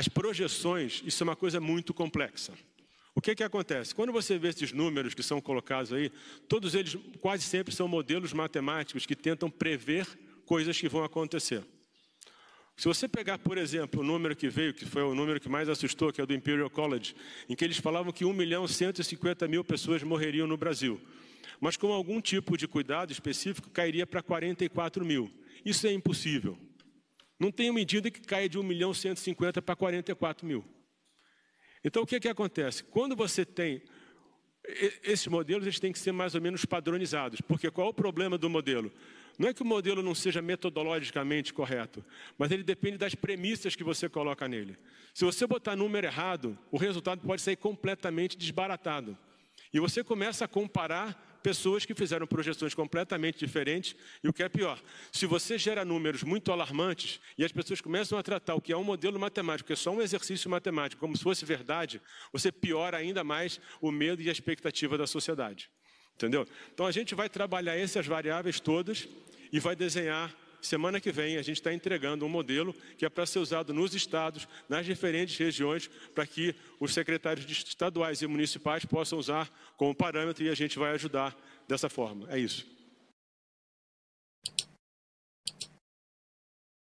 As projeções, isso é uma coisa muito complexa. O que, é que acontece? Quando você vê esses números que são colocados aí, todos eles quase sempre são modelos matemáticos que tentam prever coisas que vão acontecer. Se você pegar, por exemplo, o número que veio, que foi o número que mais assustou, que é o do Imperial College, em que eles falavam que 1 milhão 150 mil pessoas morreriam no Brasil. Mas com algum tipo de cuidado específico, cairia para 44 mil. Isso é impossível. Não tem medida que caia de 1 milhão 150 para 44 mil. Então o que, é que acontece? Quando você tem esses modelos, eles têm que ser mais ou menos padronizados, porque qual é o problema do modelo? Não é que o modelo não seja metodologicamente correto, mas ele depende das premissas que você coloca nele. Se você botar número errado, o resultado pode sair completamente desbaratado. E você começa a comparar pessoas que fizeram projeções completamente diferentes. E o que é pior, se você gera números muito alarmantes e as pessoas começam a tratar o que é um modelo matemático, que é só um exercício matemático, como se fosse verdade, você piora ainda mais o medo e a expectativa da sociedade. Entendeu? Então a gente vai trabalhar essas variáveis todas e vai desenhar semana que vem, a gente está entregando um modelo que é para ser usado nos estados, nas diferentes regiões, para que os secretários estaduais e municipais possam usar como parâmetro e a gente vai ajudar dessa forma. É isso.